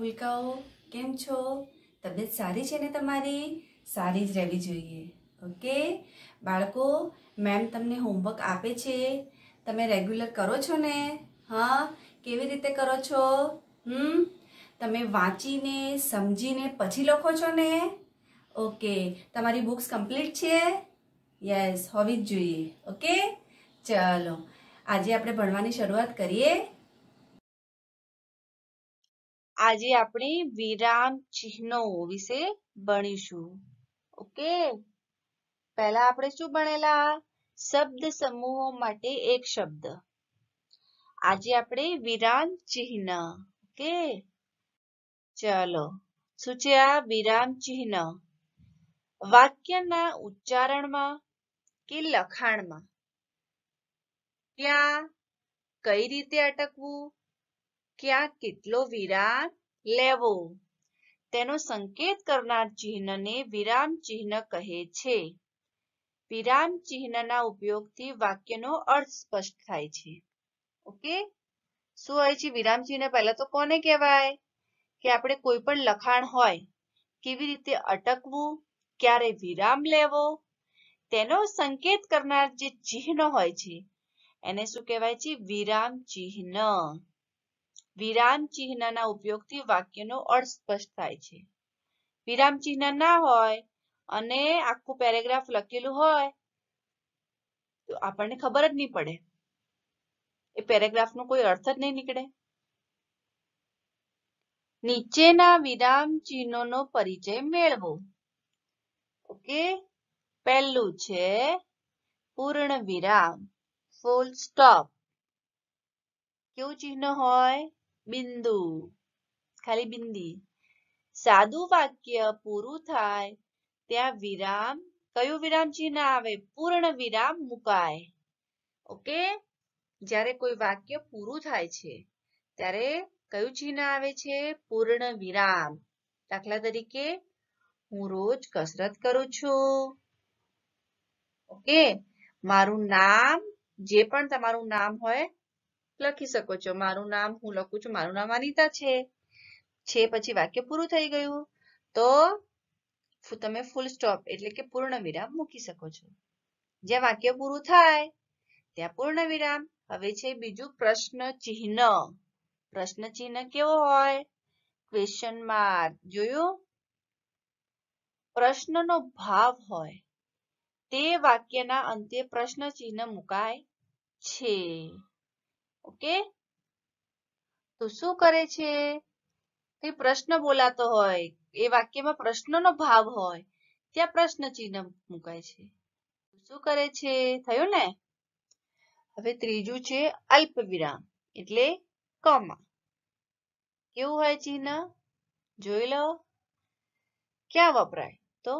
ભૂલકાઓ કેમ છો તબિયત સારી છે ને તમારી સારી જ રહેવી જોઈએ ઓકે બાળકો મેમ તમને હોમવર્ક આપે છે તમે રેગ્યુલર કરો છો ને હા કેવી રીતે કરો છો હમ તમે વાંચીને સમજીને પછી લખો છો ને ઓકે તમારી બુક્સ કમ્પ્લીટ છે યસ હોવી જ જોઈએ ઓકે ચલો આજે આપણે ભણવાની શરૂઆત કરીએ આજે આપણે વિરામ ચિહ્નો વિશે ભણીશું ઓકે પહેલા આપણે શું ભણેલા શબ્દ સમૂહો માટે એક શબ્દ આજે આપણે વિરામ ચિહ્ન ઓકે ચલો શું છે આ વિરામ ચિહ્ન વાક્યના ઉચ્ચારણમાં કે લખાણમાં ક્યાં કઈ રીતે અટકવું કે કેટલો વિરામ લેવો તેનો સંકેત કરનાર ચિહ્નને વિરામ ચિહ્ન કહે છે વિરામ ચિહ્નના ઉપયોગથી વાક્યનો અર્થ સ્પષ્ટ થાય છે ઓકે શું હોય છે વિરામ ચિહ્ન પહેલા તો કોને કહેવાય કે આપણે કોઈ પણ લખાણ હોય કેવી રીતે અટકવું ક્યારે વિરામ લેવો તેનો સંકેત કરનાર જે ચિહ્ન હોય છે એને શું કહેવાય છે વિરામ ચિહ્ન વિરામ ચિહ્નના ઉપયોગથી વાક્યનો અર્થ સ્પષ્ટ થાય છે વિરામ ચિહ્ન ના હોય અને આખું પેરેગ્રાફ લખેલું હોય તો આપણને ખબર જ નહીં પડે એ પેરેગ્રાફનો કોઈ અર્થ જ નહીં નીકળે નીચેના વિરામ ચિહ્નોનો પરિચય મેળવો ઓકે પહેલું છે પૂર્ણ વિરામ ફૂલ સ્ટોપ કેવું ચિહ્ન હોય બિંદુ ખાલી બિંદી સાદું વાક્ય પૂરું થાય ત્યાં વિરામ કયું વિરામ ચિહ્ન આવે પૂર્ણ વિરામ મુકાય ઓકે જ્યારે કોઈ વાક્ય પૂરું થાય છે ત્યારે કયું ચિહ્ન આવે છે પૂર્ણ વિરામ દાખલા તરીકે હું રોજ કસરત કરું છું ઓકે મારું નામ જે પણ તમારું નામ હોય લખી શકો છો મારું નામ હું લખું છું મારું નામ અનિતા છે છે પછી વાક્ય પૂરું થઈ ગયું તો તમે ફૂલ સ્ટોપ એટલે કે પૂર્ણ વિરામ મૂકી શકો છો જ્યાં વાક્ય પૂરું થાય ત્યાં પૂર્ણ વિરામ હવે છે બીજું પ્રશ્ન ચિહ્ન પ્રશ્ન ચિહ્ન કેવો હોય ક્વેશ્ચન માર્ક જોયું પ્રશ્નનો ભાવ હોય તે વાક્યના અંતે પ્રશ્ન ચિહ્ન મુકાય છે ઓકે તો શું કરે છે તે પ્રશ્ન બોલાતો હોય એ વાક્યમાં પ્રશ્નનો ભાવ હોય ત્યાં પ્રશ્ન ચિહ્ન મુકાય છે શું કરે છે થયું ને હવે ત્રીજું છે અલ્પ વિરામ એટલે કમા કેવું હોય ચિહ્ન જોઈ લો ક્યાં વપરાય તો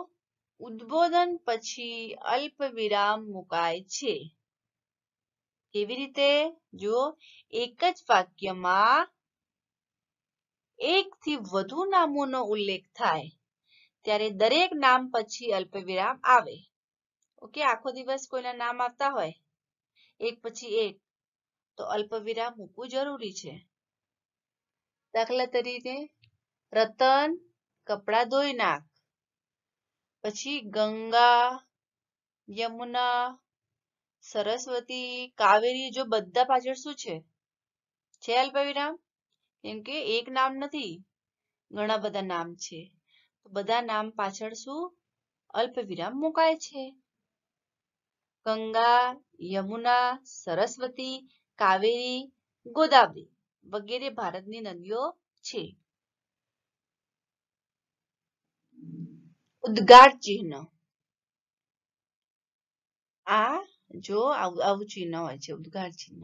ઉદબોધન પછી અલ્પ વિરામ મુકાય છે કેવી રીતે જો એક જ વાક્યમાં એકથી વધુ નામોનો ઉલ્લેખ થાય ત્યારે દરેક નામ પછી અલ્પવિરામ આવે ઓકે આખો દિવસ કોઈના નામ આવતા હોય એક પછી એક તો અલ્પવિરામ મૂકવું જરૂરી છે દાખલા તરીકે રતન કપડા ધોઈ નાખ પછી ગંગા યમુના સરસ્વતી કાવેરી જો બધા પાછળ શું છે છે અલ્પવિરામ કેમ કે એક નામ નથી ઘણા બધા નામ છે બધા નામ પાછળ શું અલ્પવિરામ મુકાય છે ગંગા યમુના સરસ્વતી કાવેરી ગોદાવરી વગેરે ભારતની નદીઓ છે ઉદ્ગાર ચિહ્ન આ જો આવું ચિહ્ન હોય છે ઉદ્ગાર ચિહ્ન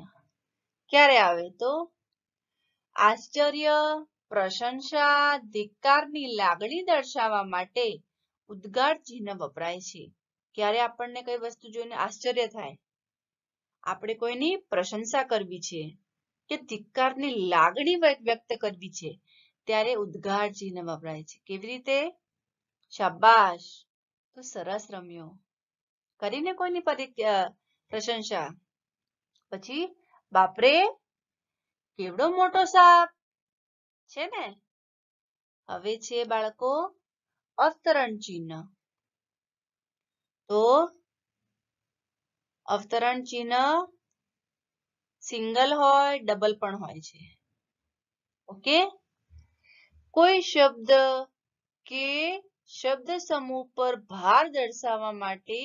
ક્યારે આવે તો આશ્ચર્ય પ્રશંસા ધિક્કારની લાગણી દર્શાવવા માટે ઉદ્ગાર ચિહ્ન વપરાય છે ક્યારે આપણને કઈ વસ્તુ જોઈને આશ્ચર્ય થાય આપણે કોઈની પ્રશંસા કરવી છે કે ધિક્કારની લાગણી વ્યક્ત કરવી છે ત્યારે ઉદ્ગાર ચિહ્ન વપરાય છે કેવી રીતે શાબાશ તો સરસ રમ્યો કરીને કોઈની પ્રશંસા પછી બાપરે કેવડો મોટો સાપ છે ને હવે છે બાળકો અવતરણ ચિહ્ન તો અવતરણ ચિહ્ન સિંગલ હોય ડબલ પણ હોય છે ઓકે કોઈ શબ્દ કે શબ્દ સમૂહ પર ભાર દર્શાવવા માટે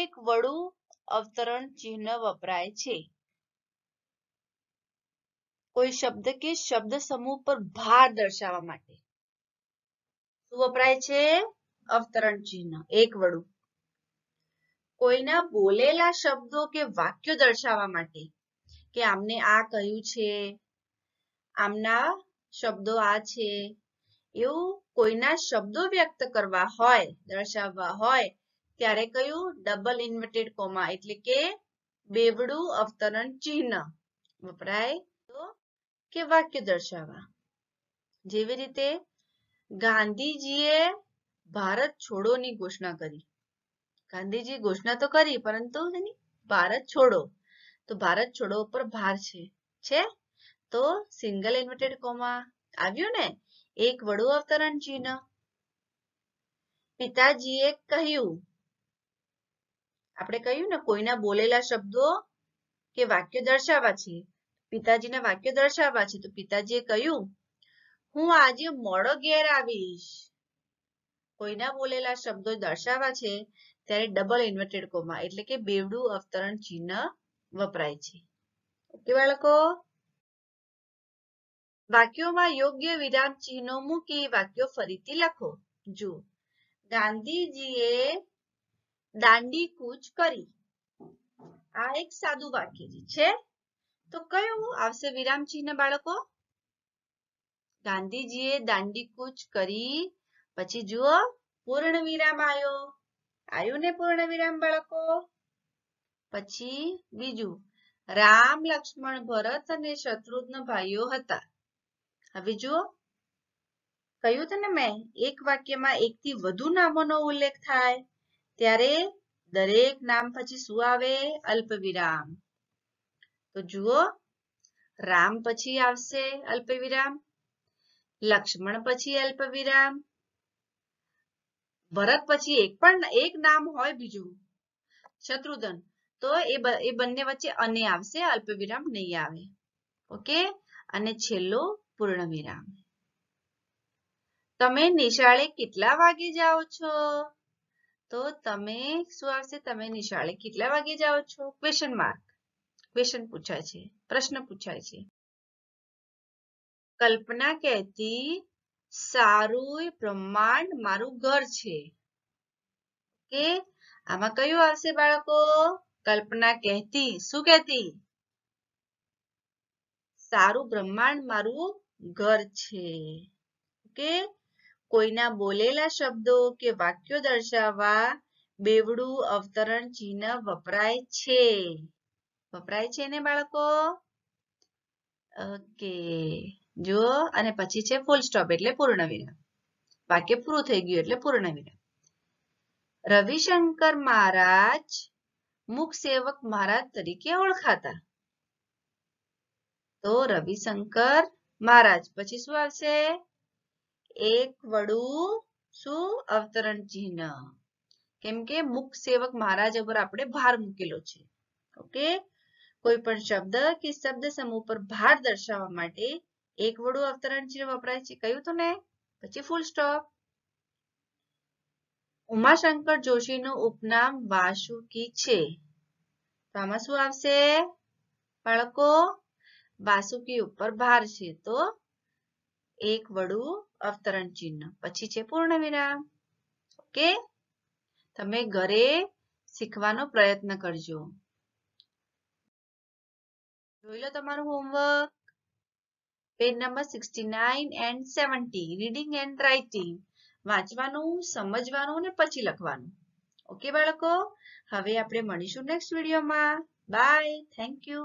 એક વડું અવતરણ ચિહ્ન વપરાય છે કોઈ શબ્દ કે શબ્દ સમૂહ પર ભાર દર્શાવવા માટે શું વપરાય છે અવતરણ ચિહ્ન એક વડું કોઈના બોલેલા શબ્દો કે વાક્યો દર્શાવવા માટે કે આમને આ કહ્યું છે આમના શબ્દો આ છે એવું કોઈના શબ્દો વ્યક્ત કરવા હોય દર્શાવવા હોય ત્યારે કયું ડબલ ઇન્વર્ટેડ કોમા એટલે કે બેવડું અવતરણ ચિહ્ન વપરાય કે વાક્ય દર્શાવવા જેવી રીતે ગાંધીજીએ ભારત છોડોની ઘોષણા કરી ગાંધીજી ઘોષણા તો કરી પરંતુ ભારત છોડો તો ભારત છોડો ઉપર ભાર છે છે તો સિંગલ ઇન્વર્ટેડ કોમા આવ્યું ને એક વડું અવતરણ ચિહ્ન પિતાજીએ કહ્યું આપણે કહ્યું ને કોઈના બોલેલા શબ્દો કે વાક્યો દર્શાવવા છે પિતાજીના વાક્યો દર્શાવવા છે તો પિતાજીએ કહ્યું હું આજે મોડો ઘેર આવીશ કોઈના બોલેલા શબ્દો દર્શાવવા છે ત્યારે ડબલ ઇન્વર્ટેડ કોમા એટલે કે બેવડું અવતરણ ચિહ્ન વપરાય છે ઓકે બાળકો વાક્યોમાં યોગ્ય વિરામ ચિહ્નો મૂકી વાક્યો ફરીથી લખો જુઓ ગાંધીજીએ દાંડી કૂચ કરી આ એક સાદું વાક્ય છે તો કયું આવશે વિરામ ચિહ્ન બાળકો ગાંધીજીએ દાંડી કૂચ કરી પછી જુઓ પૂર્ણ વિરામ આવ્યો આવ્યું ને પૂર્ણ વિરામ બાળકો પછી બીજું રામ લક્ષ્મણ ભરત અને શત્રુઘ્ન ભાઈઓ હતા હવે જુઓ કહ્યું તને મેં એક વાક્યમાં એક થી વધુ નામોનો ઉલ્લેખ થાય ત્યારે દરેક નામ પછી શું આવે અલ્પ વિરામ તો જુઓ રામ પછી આવશે અલ્પ વિરામ લક્ષ્મણ પછી અલ્પ વિરામ ભરત પછી એક પણ એક નામ હોય બીજું શત્રુધન તો એ એ બંને વચ્ચે અને આવશે અલ્પ વિરામ નહીં આવે ઓકે અને છેલ્લો પૂર્ણ વિરામ તમે નિશાળે કેટલા વાગે જાઓ છો તો તમે શું આવશે તમે નિશાળે કેટલા વાગે જાઓ છો ક્વેશ્ચન માર્ક ક્વેશ્ચન પૂછાય છે પ્રશ્ન પૂછાય છે કલ્પના કહેતી સારું બ્રહ્માંડ મારું ઘર છે કે આમાં કયું આવશે બાળકો કલ્પના કહેતી શું કહેતી સારું બ્રહ્માંડ મારું ઘર છે ઓકે કોઈના બોલેલા શબ્દો કે વાક્યો દર્શાવવા બેવડું અવતરણ ચિહ્ન વપરાય છે વપરાય છે ને બાળકો ઓકે જો અને પછી છે ફૂલ સ્ટોપ એટલે પૂર્ણ વિરામ વાક્ય પૂરું થઈ ગયું એટલે પૂર્ણ વિરામ રવિશંકર મહારાજ મુખ સેવક મહારાજ તરીકે ઓળખાતા તો રવિશંકર મહારાજ પછી શું આવશે એક વડું શું અવતરણ ચિહ્ન કેમ કે મુખ સેવક મહારાજ ઉપર આપણે ભાર મૂકેલો છે ઓકે કોઈ પણ શબ્દ કે શબ્દ સમૂહ પર ભાર દર્શાવવા માટે એક વડું અવતરણ ચિહ્ન વપરાય છે કયું તો ને પછી ફૂલ સ્ટોપ ઉમાશંકર જોશીનું ઉપનામ વાસુકી છે તો આમાં શું આવશે બાળકો વાસુકી ઉપર ભાર છે તો એક વડું અવતરણ ચિહ્ન પછી છે પૂર્ણ વિરામ ઓકે તમે ઘરે શીખવાનો પ્રયત્ન કરજો જોઈ લો તમારું homework page number sixty nine and seventy reading and writing વાંચવાનું સમજવાનું અને પછી લખવાનું ઓકે બાળકો હવે આપણે મળીશું નેક્સ્ટ વિડીયોમાં બાય થેન્ક યુ